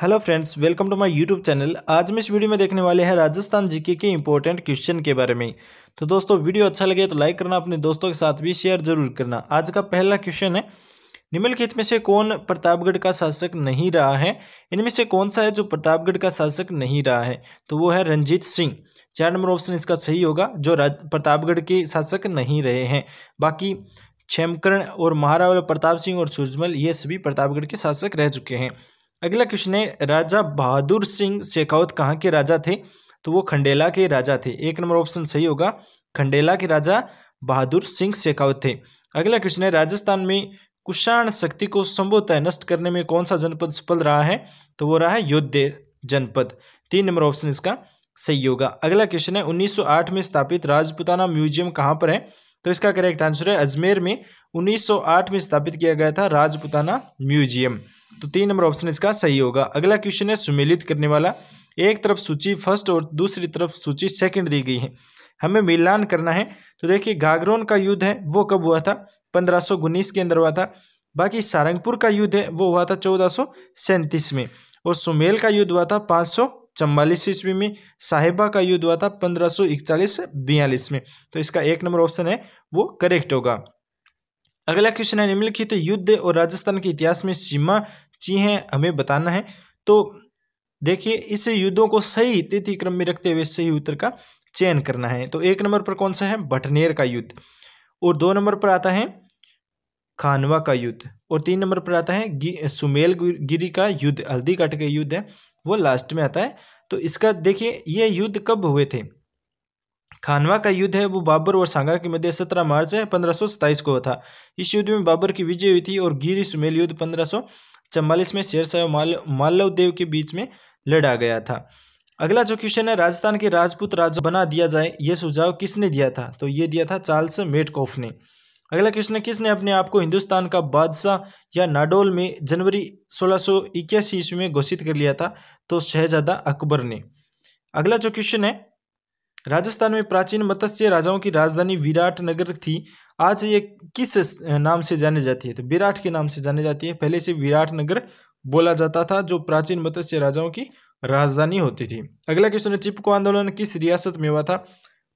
hello friends welcome to my YouTube channel आज हम इस वीडियो में देखने वाले हैं राजस्थान जीके के इंपॉर्टेंट क्वेश्चन के बारे में तो दोस्तों वीडियो अच्छा लगे तो लाइक करना अपने दोस्तों के साथ भी शेयर जरूर करना आज का पहला क्वेश्चन है निम्नलिखित में से कौन प्रतापगढ़ का शासक नहीं रहा है इनमें से कौन सा है जो प्रतापगढ़ का शासक नहीं रहा है तो वो है रंजीत सिंह चार नंबर ऑप्शन इसका सही होगा जो प्रतापगढ़ के शासक नहीं रहे हैं बाकी छेमकरण और महाराव प्रताप सिंह और सूर्जमल ये सभी प्रतापगढ़ के शासक रह चुके हैं अगला क्वेश्चन है राजा बहादुर सिंह शेखावत कहाँ के राजा थे तो वो खंडेला के राजा थे एक नंबर ऑप्शन सही होगा खंडेला के राजा बहादुर सिंह शेखावत थे अगला क्वेश्चन है राजस्थान में कुषाण शक्ति को संभवतः नष्ट करने में कौन सा जनपद सफल रहा है तो वो रहा है योद्धे जनपद तीन नंबर ऑप्शन इसका सही होगा अगला क्वेश्चन है 1908 में स्थापित राजपुताना म्यूजियम कहाँ पर है तो इसका करेक्ट आंसर है अजमेर में 1908 में स्थापित किया गया था राजपुताना म्यूजियम तो तीन नंबर ऑप्शन इसका सही होगा अगला क्वेश्चन है सुमेलित करने वाला एक तरफ सूची फर्स्ट और दूसरी तरफ सूची सेकंड दी गई है हमें मिलान करना है तो देखिए घाघरोन का युद्ध है वो कब हुआ था पंद्रह के अंदर हुआ था बाकी सारंगपुर का युद्ध है वो हुआ था चौदह में और सुमेल का युद्ध हुआ था पाँच चम्बालीस ईस्वी में साहिबा का युद्ध हुआ था पंद्रह सौ इकतालीस बयालीस में तो इसका एक नंबर ऑप्शन है वो करेक्ट होगा अगला क्वेश्चन है निम्नलिखित तो युद्ध और राजस्थान के इतिहास में सीमा ची है हमें बताना है तो देखिए इस युद्धों को सही तिथि क्रम में रखते हुए सही उत्तर का चयन करना है तो एक नंबर पर कौन सा है भटनेर का युद्ध और दो नंबर पर आता है खानवा का युद्ध और तीन नंबर पर आता है सुमेल गिरी का युद्ध हल्दी घाट का युद्ध है वो लास्ट में आता है तो इसका देखिए ये युद्ध कब हुए थे खानवा का युद्ध है वो बाबर और सांगा के मध्य सत्रह मार्च है पंद्रह को था इस युद्ध में बाबर की विजय हुई थी और गिरी सुमेल युद्ध पंद्रह में शेरशाह माल मालव देव के बीच में लड़ा गया था अगला जो क्वेश्चन है राजस्थान के राजपूत राजा बना दिया जाए ये सुझाव किसने दिया था तो ये दिया था चार्ल्स मेटकॉफ ने अगला क्वेश्चन है किसने अपने आप को हिंदुस्तान का बादशाह या नाडोल में जनवरी सोलह ईस्वी में घोषित कर लिया था तो शहजादा अकबर ने अगला जो क्वेश्चन है राजस्थान में प्राचीन मत्स्य राजाओं की राजधानी विराट नगर थी आज ये किस नाम से जाने जाती है तो विराट के नाम से जाने जाती है पहले से विराट नगर बोला जाता था जो प्राचीन मत्स्य राजाओं की राजधानी होती थी अगला क्वेश्चन है चिपको आंदोलन किस रियासत में हुआ था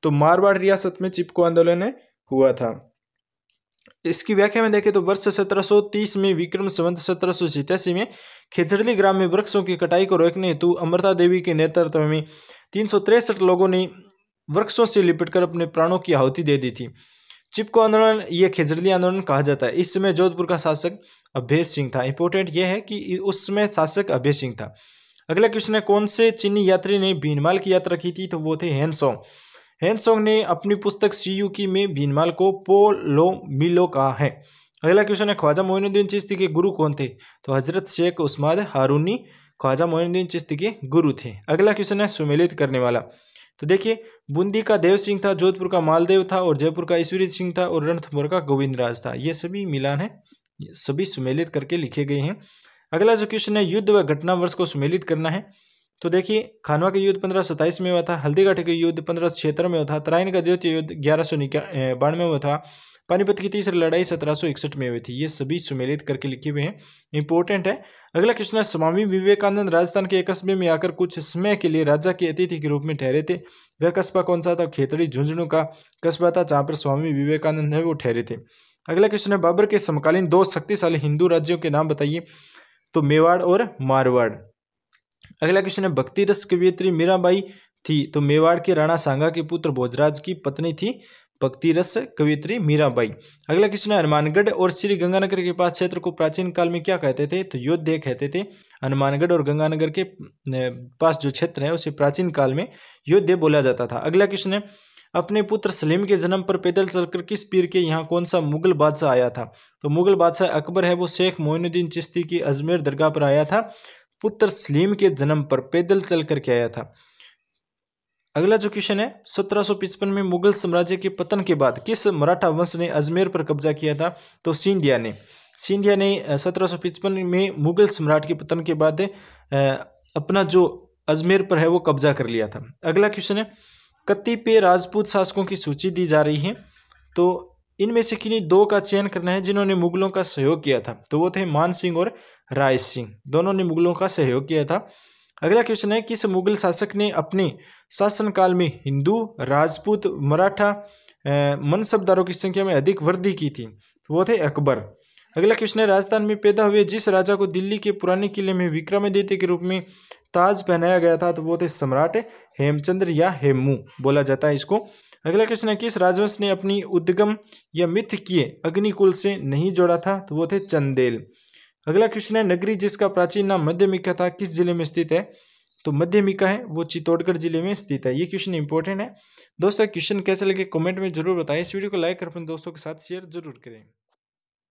तो मारवाड़ रियासत में चिपको आंदोलन हुआ था इसकी व्याख्या में देखें तो वर्ष 1730 में विक्रम संवत सत्रह में खेजड़ली ग्राम में वृक्षों की कटाई को रोकने हेतु अमृता देवी के नेतृत्व में तीन लोगों ने वृक्षों से लिपटकर अपने प्राणों की आहुति दे दी थी चिपको आंदोलन ये खेजड़ली आंदोलन कहा जाता है इस समय जोधपुर का शासक अभय सिंह था इंपोर्टेंट यह है कि उस समय शासक अभय सिंह था अगला क्वेश्चन है कौन से चीनी यात्री ने भीनमाल की यात्रा की थी तो वो थे हेनसोंग हेनसोंग ने अपनी पुस्तक की में भीनमाल को पोलो मिलो कहा है अगला क्वेश्चन है ख्वाजा मोइनुद्दीन चिश्ती के गुरु कौन थे तो हजरत शेख उस्माद हारूनी ख्वाजा मोइनुद्दीन चिश्ती के गुरु थे अगला क्वेश्चन है सुमेलित करने वाला तो देखिए बूंदी का देव सिंह था जोधपुर का मालदेव था और जयपुर का ईश्वरी सिंह था और रणथपुर का गोविंद राज था ये सभी मिलान है सभी सुमेलित करके लिखे गए हैं अगला जो क्वेश्चन है युद्ध व घटना वर्ष को सुमेलित करना है तो देखिए खानवा का युद्ध पंद्रह सत्ताईस में हुआ था हल्दीघाटी का युद्ध पंद्रह छिहत्तर में हुआ था तराइन का द्वितीय युद्ध ग्यारह सौ बानवे में हुआ था पानीपत की तीसरी लड़ाई सत्रह सौ इकसठ में हुई थी ये सभी सुमेलित करके लिखे हुए हैं इंपॉर्टेंट है अगला क्वेश्चन है स्वामी विवेकानंद राजस्थान के एक कस्बे में आकर कुछ समय के लिए राजा के अतिथि के रूप में ठहरे थे वह कस्बा कौन सा था खेतड़ी झुंझुनू का कस्बा था जहाँ पर स्वामी विवेकानंद है वो ठहरे थे अगला क्वेश्चन है बाबर के समकालीन दो शक्तिशाली हिंदू राज्यों के नाम बताइए तो मेवाड़ और मारवाड़ अगला क्वेश्चन है भक्ति रस कवियत्री मीराबाई थी तो मेवाड़ के राणा सांगा के पुत्र भोजराज की पत्नी थी भक्ति रस कवियत्री मीराबाई अगला क्वेश्चन है हनुमानगढ़ और श्री गंगानगर के पास क्षेत्र को प्राचीन काल में क्या कहते थे तो योद्धे कहते थे हनुमानगढ़ और गंगानगर के पास जो क्षेत्र है उसे प्राचीन काल में योद्धे बोला जाता था अगला क्वेश्चन है अपने पुत्र सलीम के जन्म पर पैदल चलकर किस पीर के यहाँ कौन सा मुगल बादशाह आया था तो मुगल बादशाह अकबर है वो शेख मोइनुद्दीन चिश्ती की अजमेर दरगाह पर आया था पुत्र सलीम के जन्म पर पैदल चल करके आया था अगला जो क्वेश्चन है सत्रह में मुगल साम्राज्य के पतन के बाद किस मराठा वंश ने अजमेर पर कब्जा किया था तो सिंधिया ने सिंधिया ने सत्रह में मुगल सम्राट के पतन के बाद अपना जो अजमेर पर है वो कब्जा कर लिया था अगला क्वेश्चन है कतिपय राजपूत शासकों की सूची दी जा रही है तो इनमें से किन्हीं दो का चयन करना है जिन्होंने मुगलों का सहयोग किया था तो वो थे मान सिंह और राय सिंह दोनों ने मुगलों का सहयोग किया था अगला क्वेश्चन है किस मुगल शासक ने अपने शासनकाल में हिंदू राजपूत मराठा मनसबदारों की संख्या में अधिक वृद्धि की थी तो वो थे अकबर अगला क्वेश्चन है राजस्थान में पैदा हुए जिस राजा को दिल्ली के पुराने किले में विक्रमादित्य के रूप में ताज पहनाया गया था तो वो थे सम्राट हेमचंद्र या हेमू बोला जाता है इसको अगला क्वेश्चन है किस राजवंश ने अपनी उद्गम या मिथ किए अग्निकुल से नहीं जोड़ा था तो वो थे चंदेल अगला क्वेश्चन है नगरी जिसका प्राचीन नाम मध्यमिका था किस जिले में स्थित है तो मध्यमिका है वो चित्तौड़गढ़ जिले में स्थित है ये क्वेश्चन इंपॉर्टेंट है दोस्तों क्वेश्चन कैसे लगे कमेंट में जरूर बताएं इस वीडियो को लाइक कर अपने दोस्तों के साथ शेयर जरूर करें